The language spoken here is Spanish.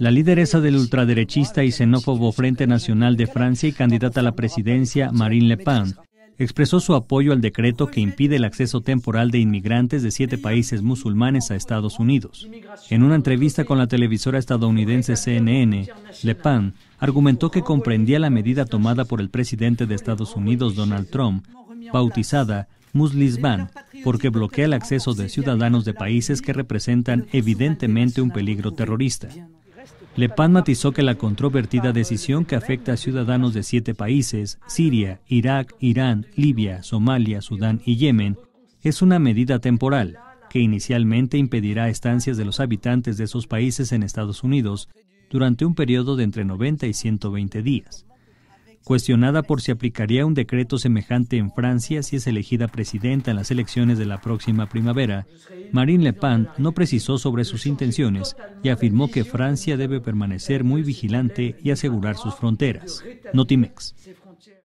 La lideresa del ultraderechista y xenófobo Frente Nacional de Francia y candidata a la presidencia, Marine Le Pen, expresó su apoyo al decreto que impide el acceso temporal de inmigrantes de siete países musulmanes a Estados Unidos. En una entrevista con la televisora estadounidense CNN, Le Pen argumentó que comprendía la medida tomada por el presidente de Estados Unidos, Donald Trump, bautizada Muslisban, porque bloquea el acceso de ciudadanos de países que representan evidentemente un peligro terrorista. Lepan matizó que la controvertida decisión que afecta a ciudadanos de siete países, Siria, Irak, Irán, Libia, Somalia, Sudán y Yemen, es una medida temporal que inicialmente impedirá estancias de los habitantes de esos países en Estados Unidos durante un periodo de entre 90 y 120 días cuestionada por si aplicaría un decreto semejante en Francia si es elegida presidenta en las elecciones de la próxima primavera, Marine Le Pen no precisó sobre sus intenciones y afirmó que Francia debe permanecer muy vigilante y asegurar sus fronteras. Notimex.